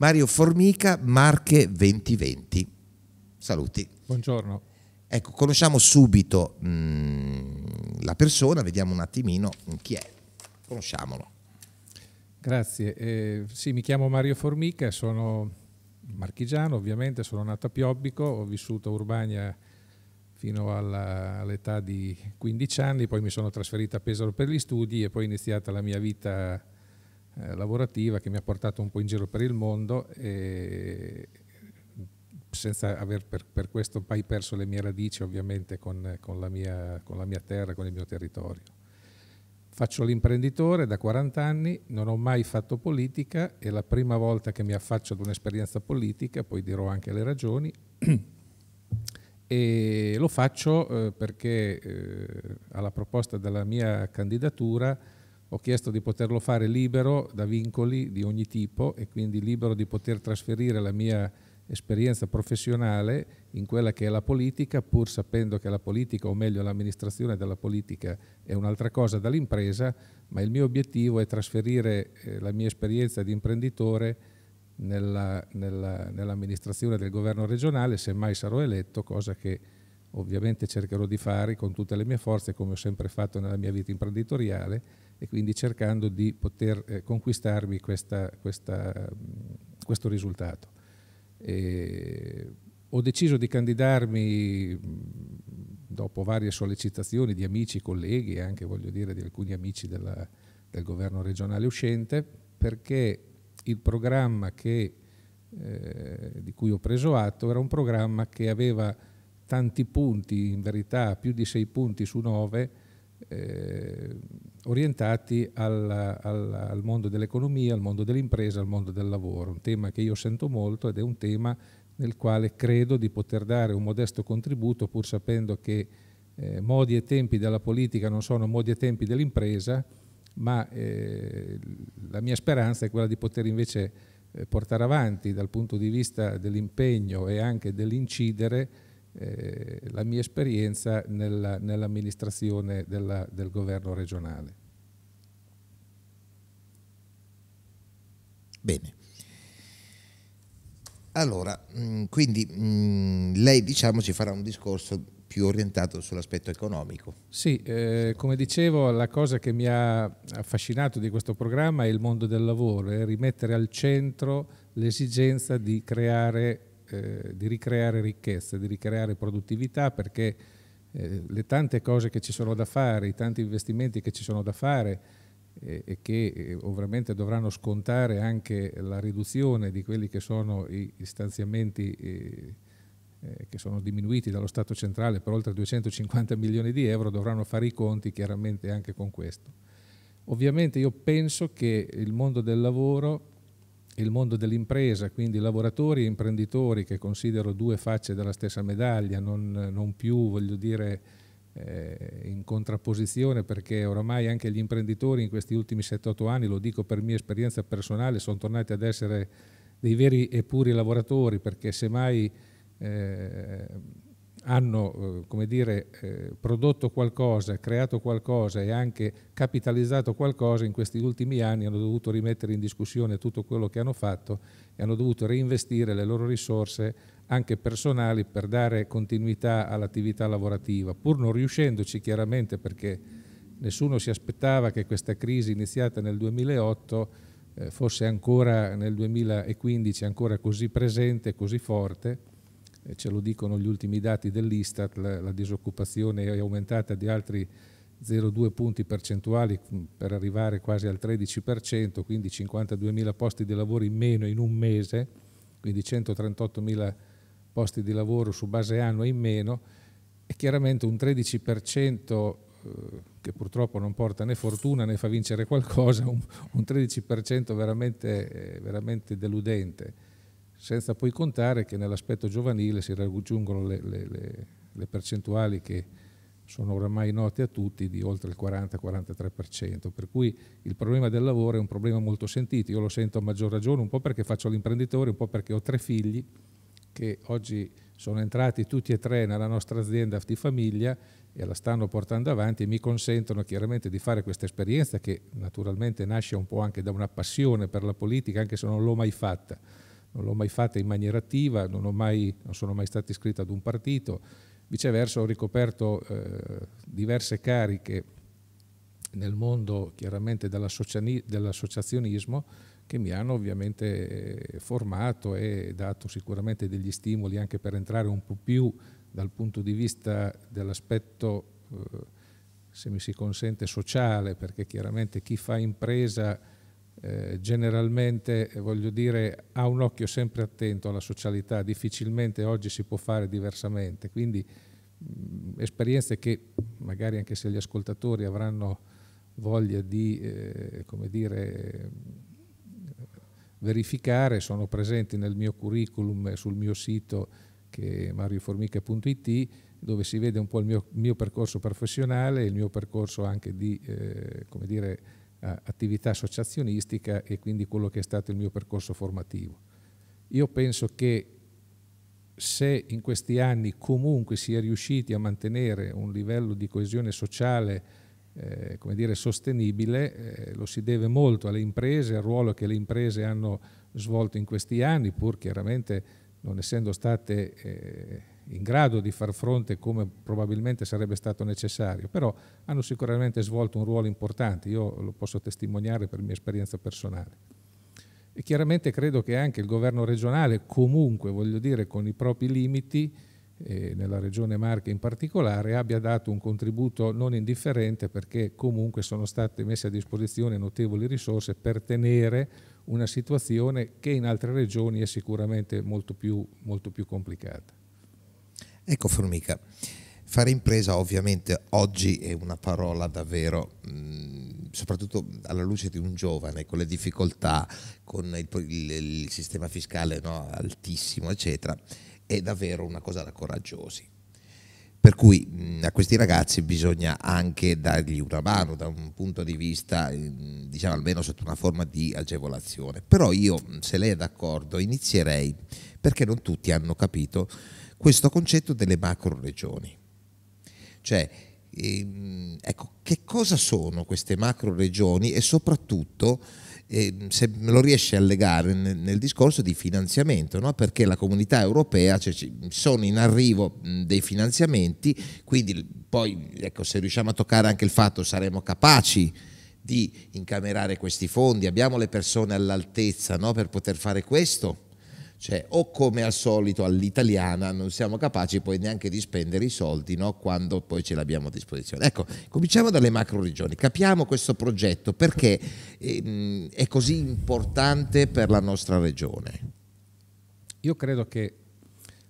Mario Formica, Marche 2020. Saluti. Buongiorno. Ecco, conosciamo subito mh, mm, la persona, vediamo un attimino chi è. Conosciamolo. Grazie. Eh, sì, mi chiamo Mario Formica, sono marchigiano, ovviamente sono nato a Piobbico, ho vissuto a Urbania fino all'età di 15 anni, poi mi sono trasferito a Pesaro per gli studi e poi è iniziata la mia vita eh, lavorativa che mi ha portato un po' in giro per il mondo e senza aver per, per questo mai perso le mie radici ovviamente con, con, la mia, con la mia terra, con il mio territorio. Faccio l'imprenditore da 40 anni, non ho mai fatto politica, è la prima volta che mi affaccio ad un'esperienza politica, poi dirò anche le ragioni, e lo faccio eh, perché eh, alla proposta della mia candidatura ho chiesto di poterlo fare libero da vincoli di ogni tipo e quindi libero di poter trasferire la mia esperienza professionale in quella che è la politica, pur sapendo che la politica, o meglio l'amministrazione della politica, è un'altra cosa dall'impresa, ma il mio obiettivo è trasferire eh, la mia esperienza di imprenditore nella, nella, nell'amministrazione del governo regionale, se mai sarò eletto, cosa che ovviamente cercherò di fare con tutte le mie forze, come ho sempre fatto nella mia vita imprenditoriale, e quindi cercando di poter eh, conquistarmi questa, questa, mm, questo risultato. E ho deciso di candidarmi mm, dopo varie sollecitazioni di amici, colleghi e anche voglio dire di alcuni amici della, del governo regionale uscente perché il programma che, eh, di cui ho preso atto era un programma che aveva tanti punti, in verità più di sei punti su nove, eh, orientati al, al, al, mondo dell'economia, al mondo dell'impresa, al mondo del lavoro, un tema che io sento molto ed è un tema nel quale credo di poter dare un modesto contributo pur sapendo che eh, modi e tempi della politica non sono modi e tempi dell'impresa, ma eh, la mia speranza è quella di poter invece eh, portare avanti dal punto di vista dell'impegno e anche dell'incidere eh, la mia esperienza nella, nell'amministrazione della, del governo regionale. Bene. Allora, mm, quindi mm, lei diciamo ci farà un discorso più orientato sull'aspetto economico. Sì, eh, come dicevo, la cosa che mi ha affascinato di questo programma è il mondo del lavoro, è rimettere al centro l'esigenza di creare eh, di ricreare ricchezza, di ricreare produttività perché eh, le tante cose che ci sono da fare, i tanti investimenti che ci sono da fare eh, e che eh, ovviamente dovranno scontare anche la riduzione di quelli che sono i, i stanziamenti eh, che sono diminuiti dallo Stato centrale per oltre 250 milioni di euro, dovranno fare i conti chiaramente anche con questo. Ovviamente io penso che il mondo del lavoro il mondo dell'impresa, quindi lavoratori e imprenditori che considero due facce della stessa medaglia, non, non più voglio dire eh, in contrapposizione perché oramai anche gli imprenditori in questi ultimi 7-8 anni, lo dico per mia esperienza personale, sono tornati ad essere dei veri e puri lavoratori perché semmai eh, hanno eh, come dire, eh, prodotto qualcosa, creato qualcosa e anche capitalizzato qualcosa in questi ultimi anni hanno dovuto rimettere in discussione tutto quello che hanno fatto e hanno dovuto reinvestire le loro risorse anche personali per dare continuità all'attività lavorativa, pur non riuscendoci chiaramente perché nessuno si aspettava che questa crisi iniziata nel 2008 eh, fosse ancora nel 2015 ancora così presente, così forte ce lo dicono gli ultimi dati dell'Istat, la, la disoccupazione è aumentata di altri 0,2 punti percentuali mm, per arrivare quasi al 13%, quindi 52.000 posti di lavoro in meno in un mese, quindi 138.000 posti di lavoro su base annua in meno è chiaramente un 13% eh, che purtroppo non porta né fortuna né fa vincere qualcosa, un, 13% veramente, eh, veramente deludente senza poi contare che nell'aspetto giovanile si raggiungono le, le, le, le percentuali che sono oramai note a tutti di oltre il 40-43%, per cui il problema del lavoro è un problema molto sentito, io lo sento a maggior ragione un po' perché faccio l'imprenditore, un po' perché ho tre figli che oggi sono entrati tutti e tre nella nostra azienda di famiglia e la stanno portando avanti e mi consentono chiaramente di fare questa esperienza che naturalmente nasce un po' anche da una passione per la politica, anche se non l'ho mai fatta non l'ho mai fatta in maniera attiva, non, mai, non sono mai stato iscritto ad un partito, viceversa ho ricoperto eh, diverse cariche nel mondo chiaramente dell'associazionismo che mi hanno ovviamente formato e dato sicuramente degli stimoli anche per entrare un po' più dal punto di vista dell'aspetto, eh, se mi si consente, sociale, perché chiaramente chi fa impresa eh, generalmente eh, voglio dire ha un occhio sempre attento alla socialità, difficilmente oggi si può fare diversamente, quindi mh, mm, esperienze che magari anche se gli ascoltatori avranno voglia di eh, dire, eh, verificare sono presenti nel mio curriculum e sul mio sito che è marioformica.it dove si vede un po' il mio, mio percorso professionale, il mio percorso anche di eh, dire, eh, attività associazionistica e quindi quello che è stato il mio percorso formativo. Io penso che se in questi anni comunque si è riusciti a mantenere un livello di coesione sociale eh, come dire, sostenibile, eh, lo si deve molto alle imprese, al ruolo che le imprese hanno svolto in questi anni, pur chiaramente non essendo state eh, in grado di far fronte come probabilmente sarebbe stato necessario, però hanno sicuramente svolto un ruolo importante, io lo posso testimoniare per mia esperienza personale. E chiaramente credo che anche il governo regionale, comunque, voglio dire, con i propri limiti, eh, nella regione Marche in particolare, abbia dato un contributo non indifferente perché comunque sono state messe a disposizione notevoli risorse per tenere una situazione che in altre regioni è sicuramente molto più, molto più complicata. Ecco Formica, fare impresa ovviamente oggi è una parola davvero, mh, soprattutto alla luce di un giovane, con le difficoltà, con il, il, il sistema fiscale no, altissimo, eccetera, è davvero una cosa da coraggiosi. Per cui mh, a questi ragazzi bisogna anche dargli una mano da un punto di vista, mh, diciamo almeno sotto una forma di agevolazione. Però io, se lei è d'accordo, inizierei perché non tutti hanno capito questo concetto delle macro regioni. Cioè, ehm, ecco, che cosa sono queste macro regioni e soprattutto ehm, se me lo riesce a legare nel, discorso di finanziamento, no? perché la comunità europea cioè, sono in arrivo dei finanziamenti, quindi poi ecco, se riusciamo a toccare anche il fatto saremo capaci di incamerare questi fondi, abbiamo le persone all'altezza no? per poter fare questo cioè, o come al solito all'italiana non siamo capaci poi neanche di spendere i soldi no? quando poi ce l'abbiamo a disposizione. Ecco, cominciamo dalle macro regioni, capiamo questo progetto perché ehm, è così importante per la nostra regione. Io credo che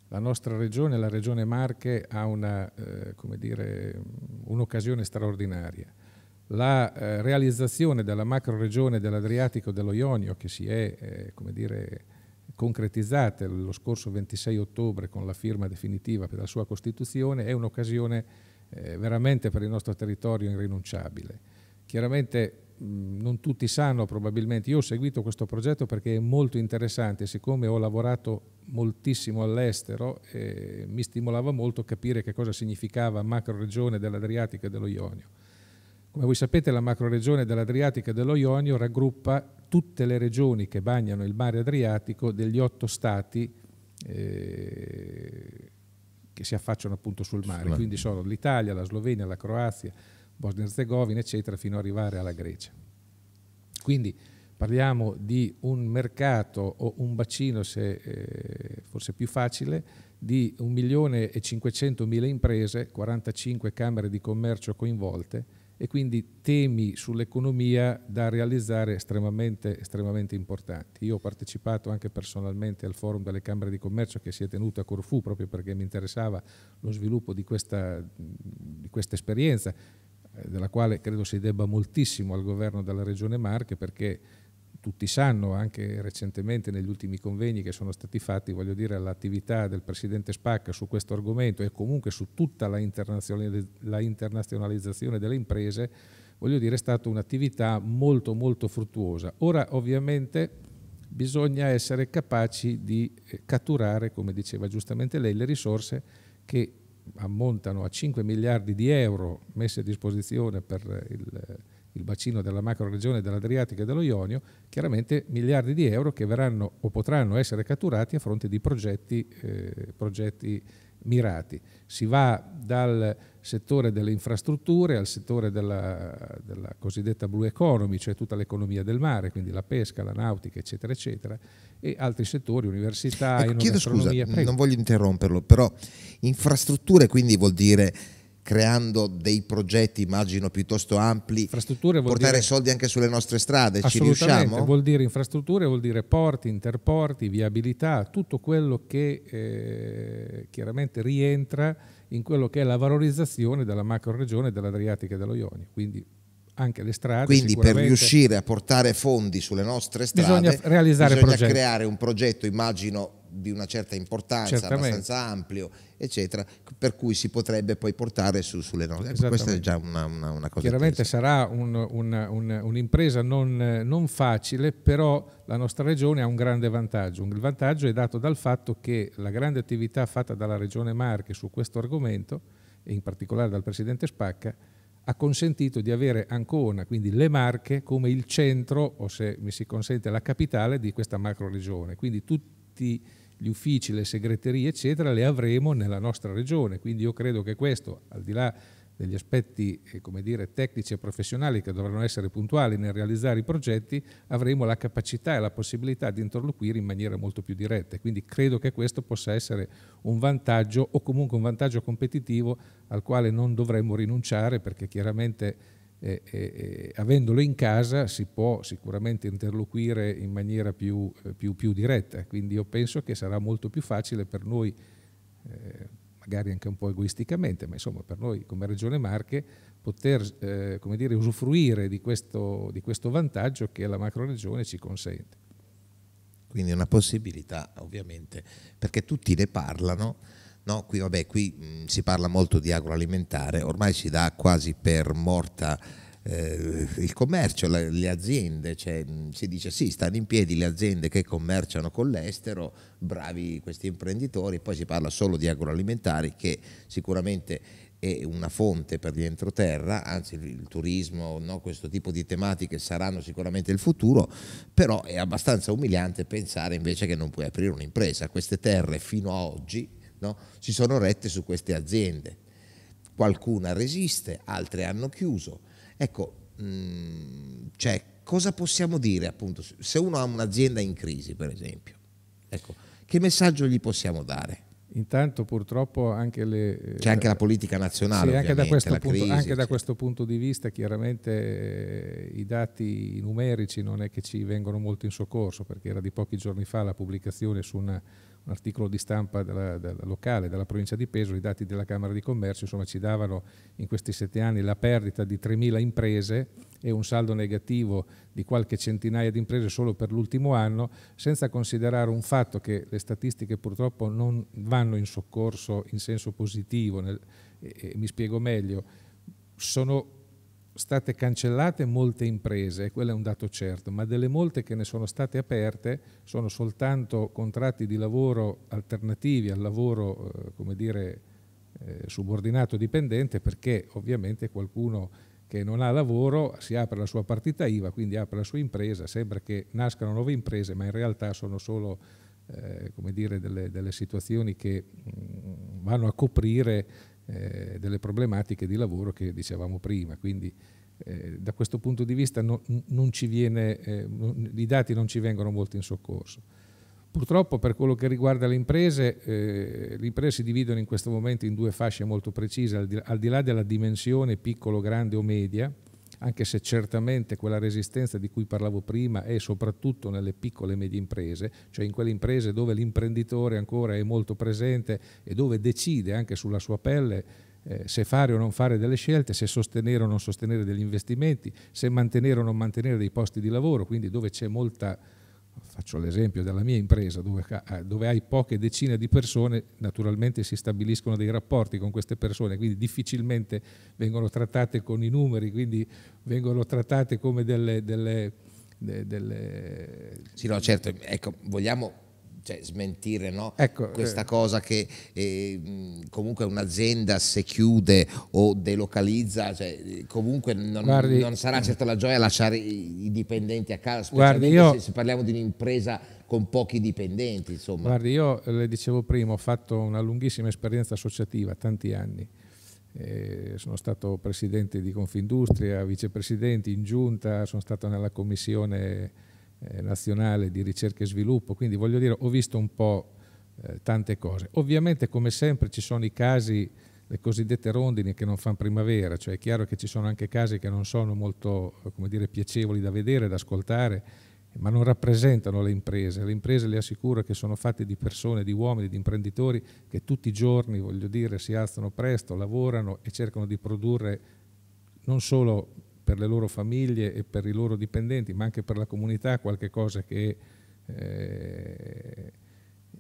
la nostra regione, la regione Marche, ha una, eh, dire, un'occasione straordinaria. La eh, realizzazione della macro regione dell'Adriatico e dello Ionio, che si è eh, dire, concretizzate lo scorso 26 ottobre con la firma definitiva per la sua Costituzione, è un'occasione eh, veramente per il nostro territorio irrinunciabile. Chiaramente mh, non tutti sanno probabilmente, io ho seguito questo progetto perché è molto interessante, siccome ho lavorato moltissimo all'estero eh, mi stimolava molto capire che cosa significava macro regione dell'Adriatico e dello Ionio come voi sapete la macroregione dell'Adriatico e dello Ionio raggruppa tutte le regioni che bagnano il mare Adriatico degli otto stati eh, che si affacciano appunto sul mare, quindi sono l'Italia, la Slovenia, la Croazia, Bosnia e Herzegovina, eccetera, fino ad arrivare alla Grecia. Quindi parliamo di un mercato o un bacino, se eh, forse più facile, di 1.500.000 imprese, 45 camere di commercio coinvolte, e quindi temi sull'economia da realizzare estremamente, estremamente, importanti. Io ho partecipato anche personalmente al forum delle Camere di Commercio che si è tenuto a Corfù proprio perché mi interessava lo sviluppo di questa, di questa esperienza, eh, della quale credo si debba moltissimo al governo della Regione Marche perché tutti sanno, anche recentemente negli ultimi convegni che sono stati fatti, voglio dire, l'attività del Presidente Spacca su questo argomento e comunque su tutta la, internazionaliz la internazionalizzazione delle imprese, voglio dire, è stata un'attività molto molto fruttuosa. Ora ovviamente bisogna essere capaci di eh, catturare, come diceva giustamente lei, le risorse che ammontano a 5 miliardi di euro messe a disposizione per il il bacino della macroregione dell'Adriatico e dello Ionio, chiaramente miliardi di euro che verranno o potranno essere catturati a fronte di progetti, eh, progetti mirati. Si va dal settore delle infrastrutture al settore della, della cosiddetta blue economy, cioè tutta l'economia del mare, quindi la pesca, la nautica, eccetera, eccetera, e altri settori, università, ecco, chiedo scusa, Prego. non voglio interromperlo, però infrastrutture quindi vuol dire creando dei progetti, immagino, piuttosto ampli, portare dire... soldi anche sulle nostre strade, ci riusciamo? Vuol dire infrastrutture, vuol dire porti, interporti, viabilità, tutto quello che eh, chiaramente rientra in quello che è la valorizzazione della macro regione dell'Adriatica e dello Ionio. Quindi anche le strade. Quindi per riuscire a portare fondi sulle nostre strade bisogna, realizzare bisogna creare un progetto, immagino, di una certa importanza, Certamente. abbastanza ampio, eccetera, per cui si potrebbe poi portare su, sulle norme. Ecco, questa è già una, una, una cosa. Chiaramente sarà un, un, un'impresa non, non, facile, però la nostra regione ha un grande vantaggio. Il vantaggio è dato dal fatto che la grande attività fatta dalla Regione Marche su questo argomento, e in particolare dal Presidente Spacca, ha consentito di avere Ancona, quindi le Marche, come il centro, o se mi si consente la capitale, di questa macro regione. Quindi tutti gli uffici, le segreterie, eccetera, le avremo nella nostra regione. Quindi io credo che questo, al di là degli aspetti eh, dire, tecnici e professionali che dovranno essere puntuali nel realizzare i progetti, avremo la capacità e la possibilità di interloquire in maniera molto più diretta. Quindi credo che questo possa essere un vantaggio o comunque un vantaggio competitivo al quale non dovremmo rinunciare perché chiaramente e, e, avendolo in casa si può sicuramente interloquire in maniera più, eh, più, più, diretta, quindi io penso che sarà molto più facile per noi, eh, magari anche un po' egoisticamente, ma insomma per noi come Regione Marche, poter eh, dire, usufruire di questo, di questo vantaggio che la macroregione ci consente. Quindi è una possibilità ovviamente, perché tutti ne parlano, No, qui, vabbè, qui mh, mm, si parla molto di agroalimentare, ormai si dà quasi per morta eh, il commercio, le, le aziende, cioè, mh, mm, si dice sì, stanno in piedi le aziende che commerciano con l'estero, bravi questi imprenditori, poi si parla solo di agroalimentare che sicuramente è una fonte per gli entroterra, anzi il turismo, no? questo tipo di tematiche saranno sicuramente il futuro, però è abbastanza umiliante pensare invece che non puoi aprire un'impresa. Queste terre fino a oggi no? si sono rette su queste aziende. Qualcuna resiste, altre hanno chiuso. Ecco, mh, mm, cioè, cosa possiamo dire appunto se uno ha un'azienda in crisi, per esempio? Ecco, che messaggio gli possiamo dare? Intanto purtroppo anche le... Eh, C'è anche la politica nazionale. Sì, anche, da punto, crisi, anche da questo, punto, di vista chiaramente eh, i dati numerici non è che ci vengono molto in soccorso perché era di pochi giorni fa la pubblicazione su una un articolo di stampa della, della locale della provincia di Peso, i dati della Camera di Commercio insomma, ci davano in questi sette anni la perdita di 3.000 imprese e un saldo negativo di qualche centinaia di imprese solo per l'ultimo anno, senza considerare un fatto che le statistiche purtroppo non vanno in soccorso in senso positivo, nel, e, e, mi spiego meglio, sono state cancellate molte imprese, quello è un dato certo, ma delle molte che ne sono state aperte sono soltanto contratti di lavoro alternativi al lavoro, eh, come dire, eh, subordinato dipendente, perché ovviamente qualcuno che non ha lavoro si apre la sua partita IVA, quindi apre la sua impresa, sembra che nascano nuove imprese, ma in realtà sono solo eh, come dire, delle, delle situazioni che mh, mm, vanno a coprire eh, delle problematiche di lavoro che dicevamo prima. Quindi eh, da questo punto di vista no, viene, eh, i dati non ci vengono molto in soccorso. Purtroppo per quello che riguarda le imprese, eh, le imprese si dividono in questo momento in due fasce molto precise, al di, al di là della dimensione piccolo, grande o media, anche se certamente quella resistenza di cui parlavo prima è soprattutto nelle piccole e medie imprese, cioè in quelle imprese dove l'imprenditore ancora è molto presente e dove decide anche sulla sua pelle eh, se fare o non fare delle scelte, se sostenere o non sostenere degli investimenti, se mantenere o non mantenere dei posti di lavoro, quindi dove c'è molta faccio l'esempio della mia impresa dove, eh, dove, hai poche decine di persone, naturalmente si stabiliscono dei rapporti con queste persone, quindi difficilmente vengono trattate con i numeri, quindi vengono trattate come delle... delle, delle sì, no, certo, ecco, vogliamo cioè, smentire no? ecco, questa eh. cosa che eh, comunque un'azienda se chiude o delocalizza, cioè, comunque non, guardi, non, sarà mm. certo la gioia lasciare i, dipendenti a casa, specialmente io, se, se, parliamo di un'impresa con pochi dipendenti. Insomma. Guardi, io eh, le dicevo prima, ho fatto una lunghissima esperienza associativa, tanti anni. Eh, sono stato presidente di Confindustria, vicepresidente in giunta, sono stato nella commissione eh, nazionale di ricerca e sviluppo, quindi voglio dire ho visto un po' eh, tante cose. Ovviamente come sempre ci sono i casi, le cosiddette rondini che non fanno primavera, cioè è chiaro che ci sono anche casi che non sono molto eh, dire, piacevoli da vedere, da ascoltare, ma non rappresentano le imprese. Le imprese le assicuro che sono fatte di persone, di uomini, di imprenditori che tutti i giorni, voglio dire, si alzano presto, lavorano e cercano di produrre non solo per le loro famiglie e per i loro dipendenti, ma anche per la comunità, qualche cosa che eh,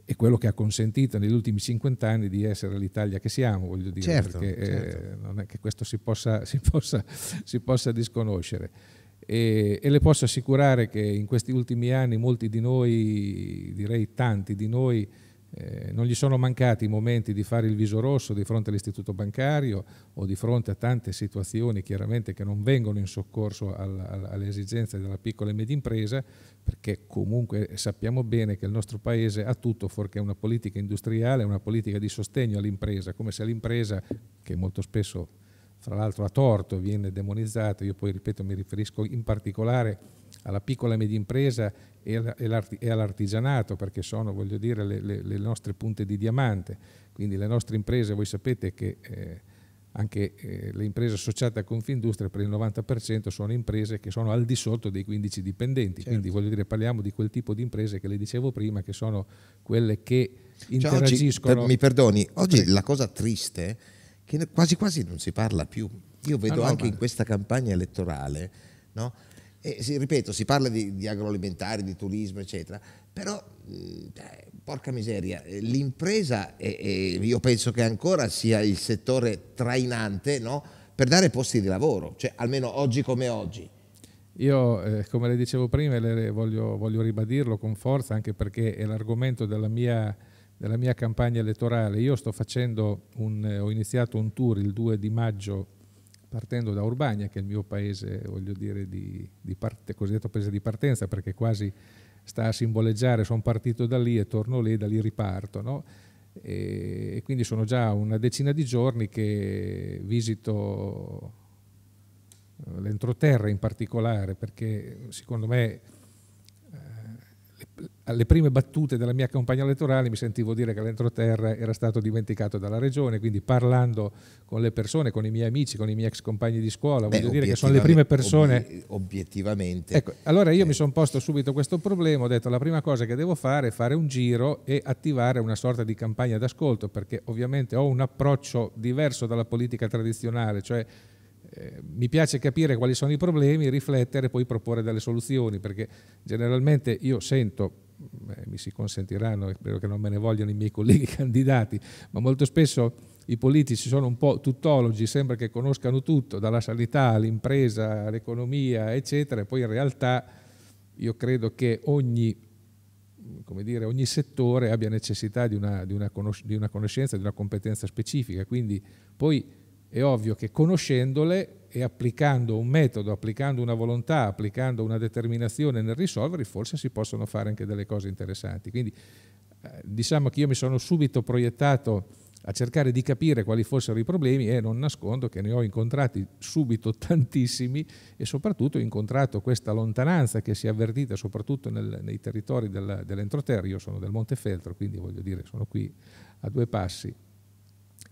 è quello che ha consentito negli ultimi 50 anni di essere l'Italia che siamo, voglio dire, certo, perché eh, certo. Eh, non è che questo si possa, si possa, si possa disconoscere. E, e, le posso assicurare che in questi ultimi anni molti di noi, direi tanti di noi, eh, non gli sono mancati i momenti di fare il viso rosso di fronte all'istituto bancario o di fronte a tante situazioni chiaramente che non vengono in soccorso al, al, alle esigenze della piccola e media impresa, perché comunque sappiamo bene che il nostro Paese ha tutto fuorché una politica industriale, una politica di sostegno all'impresa, come se l'impresa, che molto spesso fra l'altro ha torto viene demonizzata, io poi ripeto mi riferisco in particolare alla piccola e media impresa e all'artigianato, perché sono voglio dire, le, le, le, nostre punte di diamante. Quindi le nostre imprese, voi sapete che eh, anche eh, le imprese associate a Confindustria per il 90% sono imprese che sono al di sotto dei 15 dipendenti. Certo. Quindi voglio dire, parliamo di quel tipo di imprese che le dicevo prima, che sono quelle che interagiscono. Cioè oggi, mi perdoni, oggi la cosa triste è che quasi quasi non si parla più. Io vedo ah no, anche ma... in questa campagna elettorale, no? E, ripeto, si parla di, di, agroalimentari, di turismo, eccetera, però eh, porca miseria, eh, l'impresa, è, è, io penso che ancora sia il settore trainante no? per dare posti di lavoro, cioè almeno oggi come oggi. Io, eh, come le dicevo prima, le voglio, voglio, ribadirlo con forza, anche perché è l'argomento della mia, della mia campagna elettorale. Io sto facendo un, eh, ho iniziato un tour il 2 di maggio partendo da Urbania, che è il mio paese, voglio dire, di, di parte, cosiddetto paese di partenza, perché quasi sta a simboleggiare, sono partito da lì e torno lì, e da lì riparto. No? E, e quindi sono già una decina di giorni che visito eh, l'entroterra in particolare, perché secondo me alle prime battute della mia campagna elettorale mi sentivo dire che l'entroterra era stato dimenticato dalla regione, quindi parlando con le persone, con i miei amici, con i miei ex compagni di scuola, Beh, voglio dire che sono le prime persone... Obiettivamente. Ecco, allora io eh. mi sono posto subito questo problema, ho detto la prima cosa che devo fare è fare un giro e attivare una sorta di campagna d'ascolto, perché ovviamente ho un approccio diverso dalla politica tradizionale, cioè eh, mi piace capire quali sono i problemi, riflettere e poi proporre delle soluzioni, perché generalmente io sento beh, mi si consentiranno, spero che non me ne vogliano i miei colleghi candidati, ma molto spesso i politici sono un po' tuttologi, sembra che conoscano tutto, dalla sanità all'impresa, all'economia, eccetera, e poi in realtà io credo che ogni, dire, ogni settore abbia necessità di una, di, una di una conoscenza, di una competenza specifica, quindi poi è ovvio che conoscendole e applicando un metodo, applicando una volontà, applicando una determinazione nel risolverli, forse si possono fare anche delle cose interessanti. Quindi eh, diciamo che io mi sono subito proiettato a cercare di capire quali fossero i problemi e non nascondo che ne ho incontrati subito tantissimi e soprattutto ho incontrato questa lontananza che si è avvertita soprattutto nel, nei territori dell'entroterra. io sono del Montefeltro, quindi voglio dire sono qui a due passi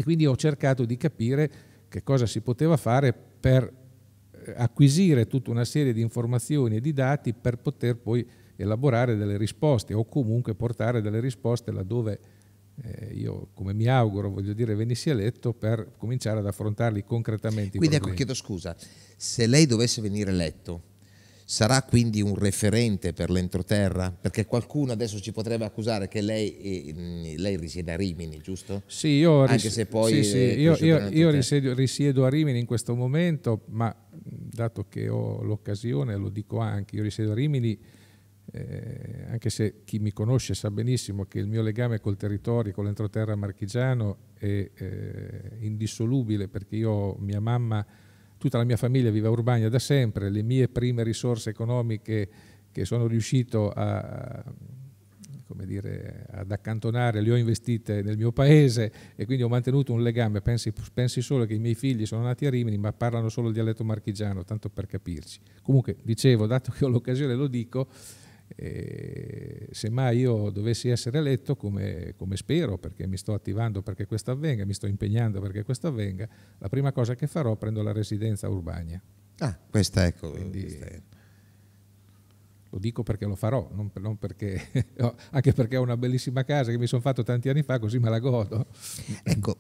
e quindi ho cercato di capire che cosa si poteva fare per eh, acquisire tutta una serie di informazioni e di dati per poter poi elaborare delle risposte o comunque portare delle risposte laddove eh, io, come mi auguro, voglio dire, venissi letto per cominciare ad affrontarli concretamente. Quindi ecco, chiedo scusa, se lei dovesse venire eletto, Sarà quindi un referente per l'entroterra? Perché qualcuno adesso ci potrebbe accusare che lei, eh, lei risiede a Rimini, giusto? Sì, io, ris- sì, sì, eh, io, io, io risiedo, risiedo, a Rimini in questo momento, ma dato che ho l'occasione, lo dico anche, io risiedo a Rimini, eh, anche se chi mi conosce sa benissimo che il mio legame col territorio, con l'entroterra marchigiano è eh, indissolubile, perché io, mia mamma Tutta la mia famiglia vive a Urbania da sempre, le mie prime risorse economiche che sono riuscito a, dire, ad accantonare le ho investite nel mio paese e quindi ho mantenuto un legame. Pensi, pensi solo che i miei figli sono nati a Rimini ma parlano solo il dialetto marchigiano, tanto per capirci. Comunque, dicevo, dato che ho l'occasione lo dico, eh, se mai io dovessi essere eletto, come, come spero, perché mi sto attivando perché questo avvenga, mi sto impegnando perché questo avvenga, la prima cosa che farò prendo la residenza urbana. Ah, questa ecco. Quindi, questa è lo dico perché lo farò, non, per, non perché, anche perché ho una bellissima casa che mi sono fatto tanti anni fa, così me la godo. Ecco,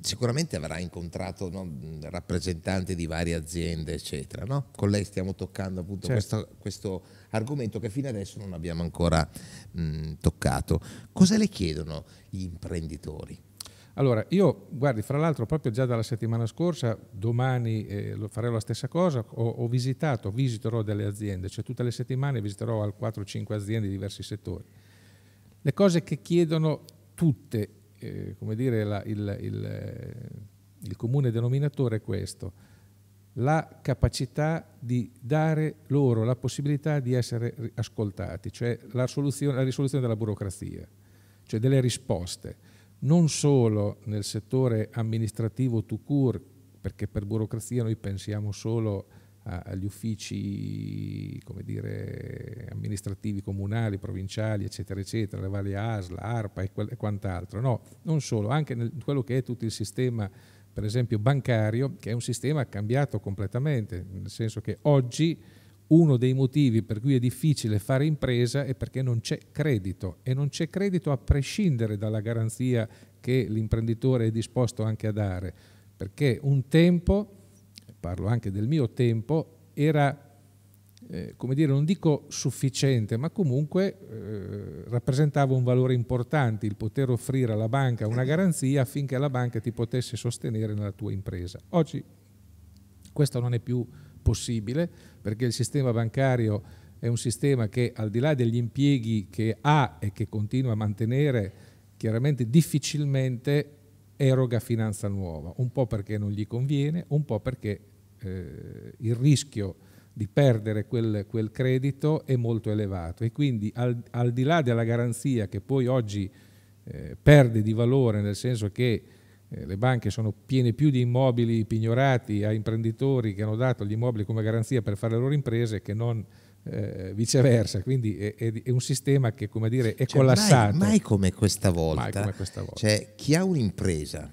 sicuramente avrà incontrato no, rappresentanti di varie aziende, eccetera. No? Con lei stiamo toccando appunto certo. questo, questo, argomento che fino adesso non abbiamo ancora mh, toccato. Cosa le chiedono gli imprenditori? Allora, io guardi, fra l'altro proprio già dalla settimana scorsa, domani eh, farò la stessa cosa, ho, ho, visitato, visiterò delle aziende, cioè tutte le settimane visiterò al 4-5 aziende di diversi settori. Le cose che chiedono tutte eh, come dire, la, il, il, eh, il comune denominatore è questo, la capacità di dare loro la possibilità di essere ascoltati, cioè la, la, risoluzione della burocrazia, cioè delle risposte, non solo nel settore amministrativo to cure, perché per burocrazia noi pensiamo solo a agli uffici dire, amministrativi comunali, provinciali, eccetera, eccetera, le varie ASL, ARPA e, quant'altro. No, non solo, anche nel, quello che è tutto il sistema, per esempio, bancario, che è un sistema cambiato completamente, nel senso che oggi uno dei motivi per cui è difficile fare impresa è perché non c'è credito e non c'è credito a prescindere dalla garanzia che l'imprenditore è disposto anche a dare, perché un tempo parlo anche del mio tempo, era, eh, come dire, non dico sufficiente, ma comunque eh, rappresentava un valore importante il poter offrire alla banca una garanzia affinché la banca ti potesse sostenere nella tua impresa. Oggi questo non è più possibile perché il sistema bancario è un sistema che al di là degli impieghi che ha e che continua a mantenere, chiaramente difficilmente eroga finanza nuova, un po' perché non gli conviene, un po' perché eh, il rischio di perdere quel, quel, credito è molto elevato e quindi al, al di là della garanzia che poi oggi eh, perde di valore nel senso che eh, le banche sono piene più di immobili pignorati a imprenditori che hanno dato gli immobili come garanzia per fare le loro imprese che non eh, viceversa, quindi è, è, un sistema che come dire, è cioè, collassato. Mai, mai, come questa volta. Mai come questa volta. Cioè, chi ha un'impresa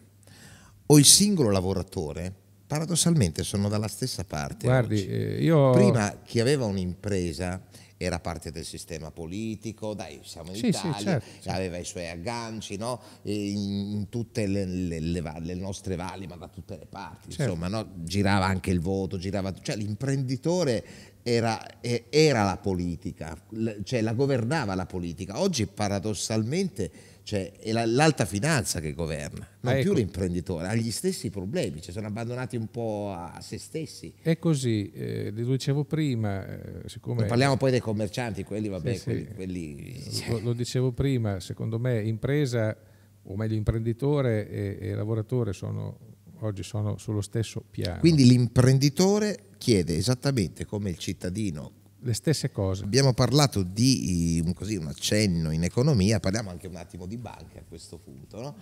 o il singolo lavoratore paradossalmente sono dalla stessa parte. Guardi, eh, io... Prima chi aveva un'impresa era parte del sistema politico, dai, siamo in sì, Italia, sì, certo, certo, aveva certo. i suoi agganci no? in tutte le, le, le, le, nostre valli, ma da tutte le parti, certo. insomma, no? girava anche il voto, girava, cioè l'imprenditore era, era la politica, cioè la governava la politica. Oggi paradossalmente cioè, è l'alta finanza che governa, non ah, ecco. più l'imprenditore, ha gli stessi problemi, cioè sono abbandonati un po' a se stessi. È così, eh, lo dicevo prima, eh, siccome... Parliamo poi dei commercianti, quelli, vabbè, sì, quelli... Sì. quelli lo, lo, dicevo prima, secondo me impresa, o meglio imprenditore e, e lavoratore sono, oggi sono sullo stesso piano. Quindi l'imprenditore chiede esattamente come il cittadino le stesse cose. Abbiamo parlato di così, un accenno in economia, parliamo anche un attimo di banche a questo punto, no?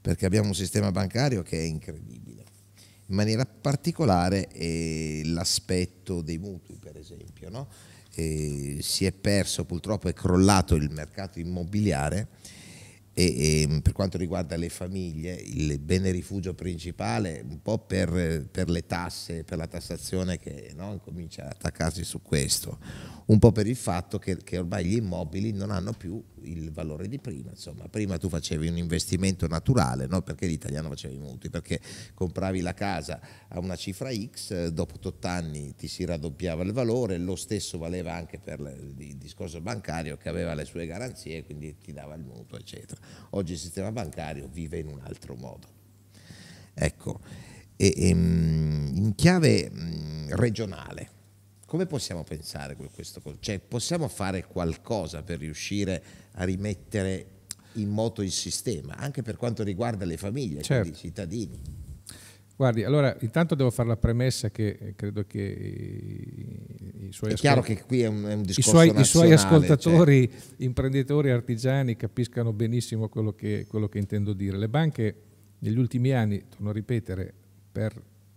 perché abbiamo un sistema bancario che è incredibile. In maniera particolare eh, l'aspetto dei mutui, per esempio. No? Eh, si è perso, purtroppo è crollato il mercato immobiliare e, e, ehm, per quanto riguarda le famiglie, il bene rifugio principale, un po' per, per le tasse, per la tassazione che no, comincia ad attaccarsi su questo, un po' per il fatto che, che, ormai gli immobili non hanno più il valore di prima, insomma prima tu facevi un investimento naturale, no? perché l'italiano faceva i mutui, perché compravi la casa a una cifra X, dopo 8 anni ti si raddoppiava il valore, lo stesso valeva anche per il discorso bancario che aveva le sue garanzie, quindi ti dava il mutuo, eccetera. Oggi il sistema bancario vive in un altro modo. Ecco, e, e, ehm, in chiave regionale come possiamo pensare questo? Cioè, possiamo fare qualcosa per riuscire a rimettere in moto il sistema, anche per quanto riguarda le famiglie, certo. i cittadini? Guardi, allora intanto devo fare la premessa che eh, credo che i, i suoi, un, i suoi, i suoi cioè. ascoltatori, cioè. imprenditori, artigiani capiscano benissimo quello che, quello che intendo dire. Le banche negli ultimi anni, torno a ripetere, per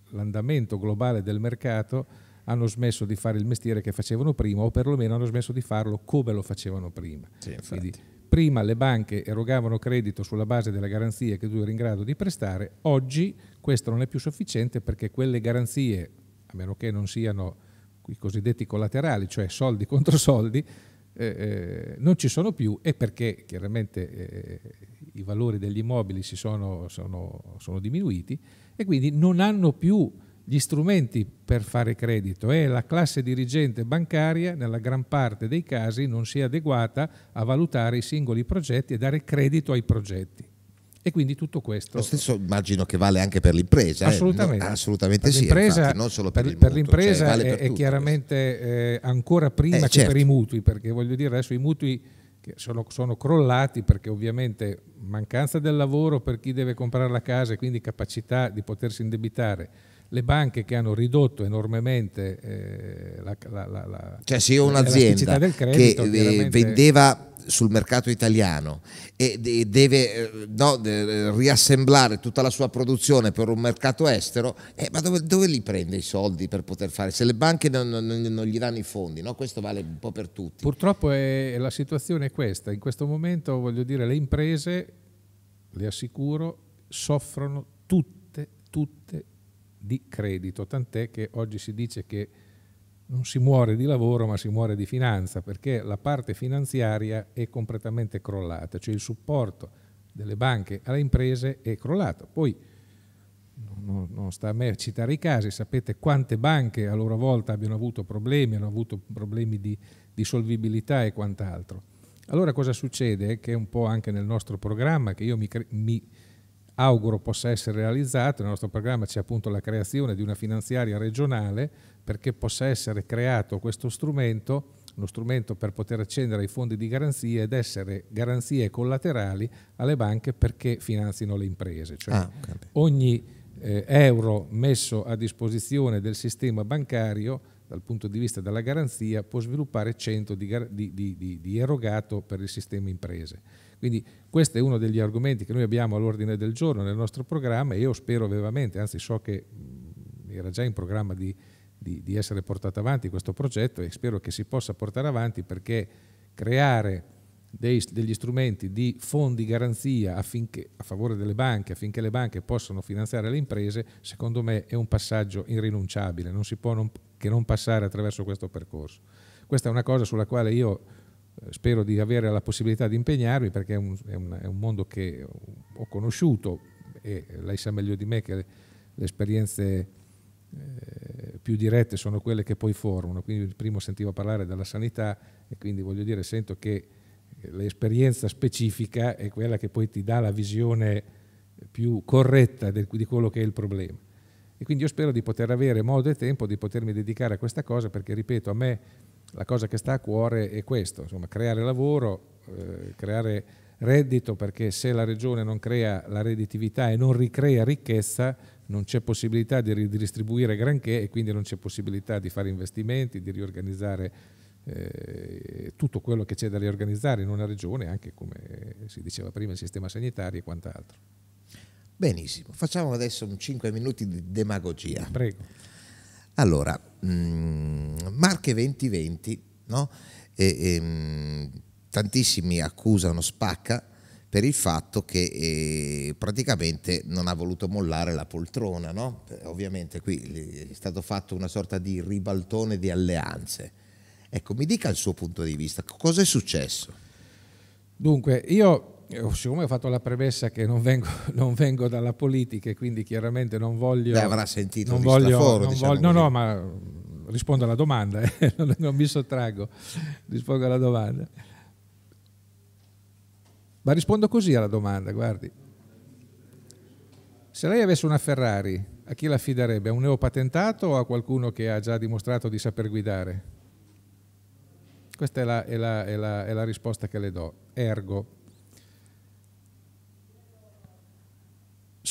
l'andamento globale del mercato, hanno smesso di fare il mestiere che facevano prima o perlomeno hanno smesso di farlo come lo facevano prima. Sì, Quindi, prima le banche erogavano credito sulla base delle garanzie che tu eri in grado di prestare, oggi questo non è più sufficiente perché quelle garanzie, a meno che non siano i cosiddetti collaterali, cioè soldi contro soldi, eh, eh non ci sono più e perché chiaramente eh, i valori degli immobili si sono, sono, sono diminuiti e quindi non hanno più gli strumenti per fare credito e la classe dirigente bancaria nella gran parte dei casi non si è adeguata a valutare i singoli progetti e dare credito ai progetti. E quindi tutto questo. Lo stesso immagino che vale anche per l'impresa. Assolutamente, eh? no, assolutamente per sì. Infatti, non solo per, per, per l'impresa cioè, vale è, è, chiaramente eh, ancora prima eh, che certo. per i certo. mutui, perché voglio dire adesso i mutui sono, sono, crollati perché ovviamente mancanza del lavoro per chi deve comprare la casa e quindi capacità di potersi indebitare le banche che hanno ridotto enormemente eh, la, la, la, la, cioè se io ho un'azienda credito, che eh, chiaramente... vendeva sul mercato italiano e deve eh, no, riassemblare tutta la sua produzione per un mercato estero, eh, ma dove, dove, li prende i soldi per poter fare? Se le banche non, non, non gli danno i fondi, no? questo vale un po' per tutti. Purtroppo è, la situazione è questa, in questo momento voglio dire le imprese, le assicuro, soffrono tutte, tutte, di credito, tant'è che oggi si dice che non si muore di lavoro ma si muore di finanza perché la parte finanziaria è completamente crollata, cioè il supporto delle banche alle imprese è crollato. Poi non, non, sta a me citare i casi, sapete quante banche a loro volta abbiano avuto problemi, hanno avuto problemi di, di solvibilità e quant'altro. Allora cosa succede? Che è un po' anche nel nostro programma che io mi, mi auguro possa essere realizzato. Nel nostro programma c'è appunto la creazione di una finanziaria regionale perché possa essere creato questo strumento, uno strumento per poter accedere ai fondi di garanzia ed essere garanzie collaterali alle banche perché finanzino le imprese. Cioè ah, ogni eh, euro messo a disposizione del sistema bancario dal punto di vista della garanzia, può sviluppare 100 di, di, di, di erogato per il sistema imprese. Quindi questo è uno degli argomenti che noi abbiamo all'ordine del giorno nel nostro programma e io spero vivamente, anzi so che mm, era già in programma di, di, di, essere portato avanti questo progetto e spero che si possa portare avanti perché creare dei, degli strumenti di fondi garanzia affinché, a favore delle banche affinché le banche possano finanziare le imprese, secondo me è un passaggio irrinunciabile, non si può non che non passare attraverso questo percorso. Questa è una cosa sulla quale io eh, spero di avere la possibilità di impegnarmi perché è un, è un, è un mondo che ho conosciuto e lei sa meglio di me che le, le esperienze eh, più dirette sono quelle che poi formano, quindi prima sentivo parlare della sanità e quindi voglio dire sento che l'esperienza specifica è quella che poi ti dà la visione più corretta di quello che è il problema. E quindi io spero di poter avere modo e tempo di potermi dedicare a questa cosa perché, ripeto, a me la cosa che sta a cuore è questo, insomma, creare lavoro, eh, creare reddito, perché se la regione non crea la redditività e non ricrea ricchezza, non c'è possibilità di ridistribuire granché e quindi non c'è possibilità di fare investimenti, di riorganizzare eh, tutto quello che c'è da riorganizzare in una regione, anche come si diceva prima, il sistema sanitario e quant'altro. Benissimo, facciamo adesso un 5 minuti di demagogia. Prego. Allora, mh, mm, Marche 2020, no? e, e, ehm, tantissimi accusano Spacca per il fatto che eh, praticamente non ha voluto mollare la poltrona. No? Ovviamente qui è stato fatto una sorta di ribaltone di alleanze. Ecco, mi dica il suo punto di vista, cosa è successo? Dunque, io eh, siccome ho fatto la premessa che non vengo, non vengo dalla politica e quindi chiaramente non voglio... Beh, avrà sentito non voglio, straforo, non diciamo voglio, No, no, ma rispondo alla domanda, eh, non mi sottraggo, rispondo alla domanda. Ma rispondo così alla domanda, guardi. Se lei avesse una Ferrari, a chi la affiderebbe? A un neopatentato o a qualcuno che ha già dimostrato di saper guidare? Questa è la, è la, è la, è la risposta che le do. Ergo,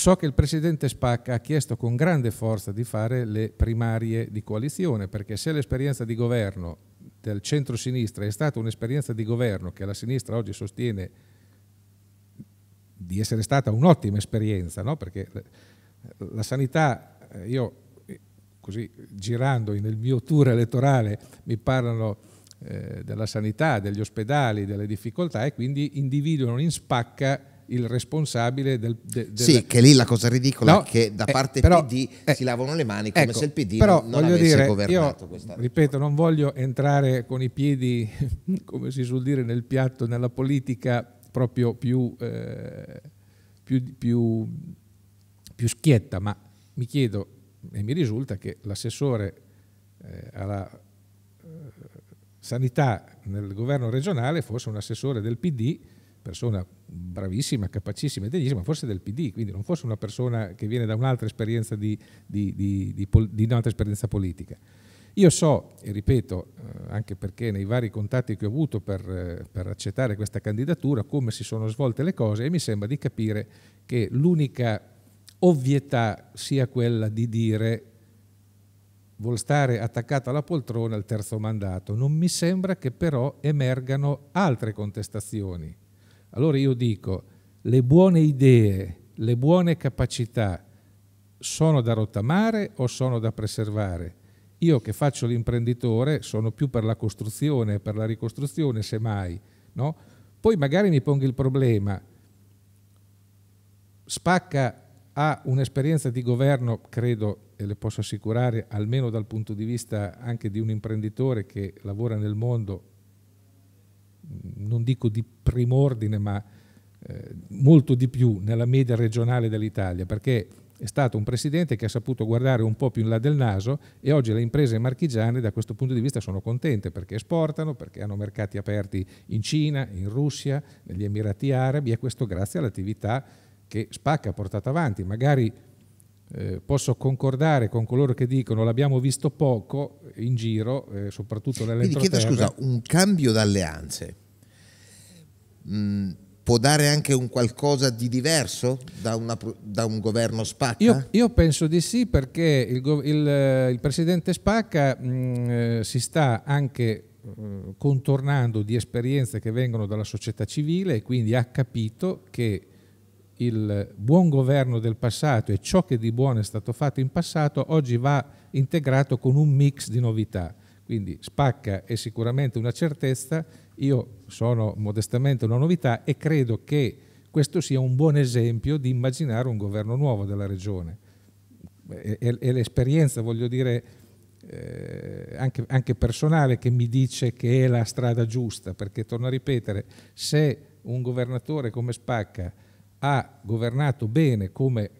So che il Presidente Spacca ha chiesto con grande forza di fare le primarie di coalizione, perché se l'esperienza di governo del centro-sinistra è stata un'esperienza di governo che la sinistra oggi sostiene di essere stata un'ottima esperienza, no? perché la sanità, eh, io eh, così girando nel mio tour elettorale mi parlano eh, della sanità, degli ospedali, delle difficoltà e quindi individuano in spacca il responsabile del... De, del... Sì, che lì la cosa ridicola no, è che da eh, parte eh, però, PD eh, si lavano le mani come ecco, se il PD però, non, non avesse dire, governato io, Ripeto, non voglio entrare con i piedi, come si suol dire, nel piatto, nella politica proprio più, eh, più, più, più schietta, ma mi chiedo e mi risulta che l'assessore eh, alla eh, sanità nel governo regionale fosse un assessore del PD persona bravissima, capacissima e degnissima, forse del PD, quindi non fosse una persona che viene da un'altra esperienza, di, di, di, di un'altra esperienza politica. Io so, e ripeto, eh, anche perché nei vari contatti che ho avuto per, eh, per, accettare questa candidatura, come si sono svolte le cose e mi sembra di capire che l'unica ovvietà sia quella di dire vuol stare attaccata alla poltrona il terzo mandato. Non mi sembra che però emergano altre contestazioni allora io dico, le buone idee, le buone capacità sono da rottamare o sono da preservare? Io che faccio l'imprenditore sono più per la costruzione, per la ricostruzione semmai, no? Poi magari mi pongo il problema, Spacca ha un'esperienza di governo, credo, e le posso assicurare, almeno dal punto di vista anche di un imprenditore che lavora nel mondo, non dico di prim'ordine, ma eh, molto di più nella media regionale dell'Italia, perché è stato un presidente che ha saputo guardare un po' più in là del naso e oggi le imprese marchigiane da questo punto di vista sono contente perché esportano, perché hanno mercati aperti in Cina, in Russia, negli Emirati Arabi e questo grazie all'attività che Spacca ha portato avanti, magari eh, posso concordare con coloro che dicono l'abbiamo visto poco in giro, eh, soprattutto nell'entroterra. Quindi chiedo scusa, un cambio d'alleanze mh, mm, può dare anche un qualcosa di diverso da, una, da un governo Spacca? Io, io, penso di sì perché il, il, eh, il presidente Spacca mh, mm, eh, si sta anche mm, contornando di esperienze che vengono dalla società civile e quindi ha capito che il buon governo del passato e ciò che di buono è stato fatto in passato oggi va integrato con un mix di novità. Quindi spacca è sicuramente una certezza, io sono modestamente una novità e credo che questo sia un buon esempio di immaginare un governo nuovo della regione. È, l'esperienza, voglio dire, eh, anche, anche personale che mi dice che è la strada giusta, perché torno a ripetere, se un governatore come Spacca ha governato bene come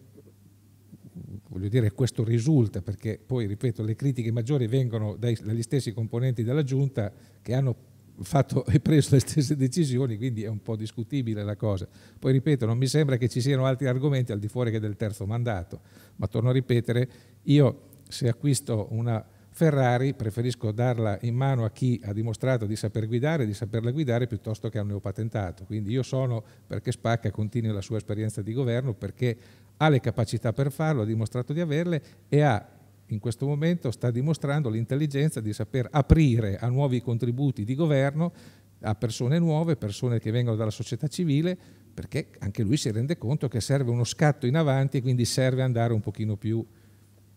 voglio dire questo risulta perché poi ripeto le critiche maggiori vengono dai, dagli stessi componenti della giunta che hanno fatto e preso le stesse decisioni quindi è un po' discutibile la cosa poi ripeto non mi sembra che ci siano altri argomenti al di fuori che del terzo mandato ma torno a ripetere io se acquisto una Ferrari preferisco darla in mano a chi ha dimostrato di saper guidare, di saperla guidare piuttosto che a un neopatentato. Quindi io sono perché Spacca continui la sua esperienza di governo, perché ha le capacità per farlo, ha dimostrato di averle e ha in questo momento sta dimostrando l'intelligenza di saper aprire a nuovi contributi di governo a persone nuove, persone che vengono dalla società civile, perché anche lui si rende conto che serve uno scatto in avanti e quindi serve andare un pochino più avanti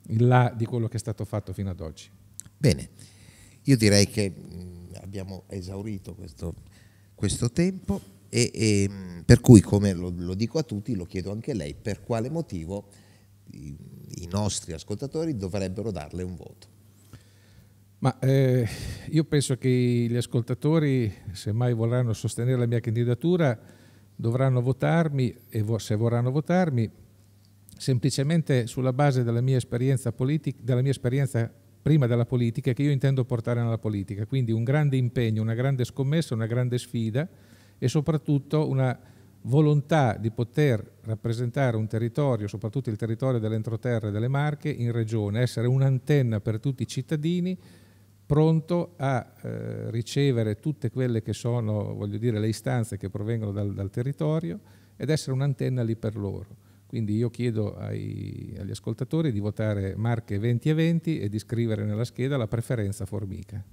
in là di quello che è stato fatto fino ad oggi. Bene, io direi che mm, abbiamo esaurito questo, questo tempo e, e, mm, per cui, come lo, lo, dico a tutti, lo chiedo anche a lei, per quale motivo i, i nostri ascoltatori dovrebbero darle un voto? Ma eh, io penso che gli ascoltatori, se mai vorranno sostenere la mia candidatura, dovranno votarmi e se vorranno votarmi semplicemente sulla base della mia esperienza, politica, della mia esperienza prima della politica che io intendo portare nella politica. Quindi un grande impegno, una grande scommessa, una grande sfida e soprattutto una volontà di poter rappresentare un territorio, soprattutto il territorio dell'entroterra e delle Marche, in regione, essere un'antenna per tutti i cittadini, pronto a eh, ricevere tutte quelle che sono, voglio dire, le istanze che provengono dal, dal territorio ed essere un'antenna lì per loro. Quindi io chiedo ai, agli ascoltatori di votare marche 20 e 20 e di scrivere nella scheda la preferenza formica.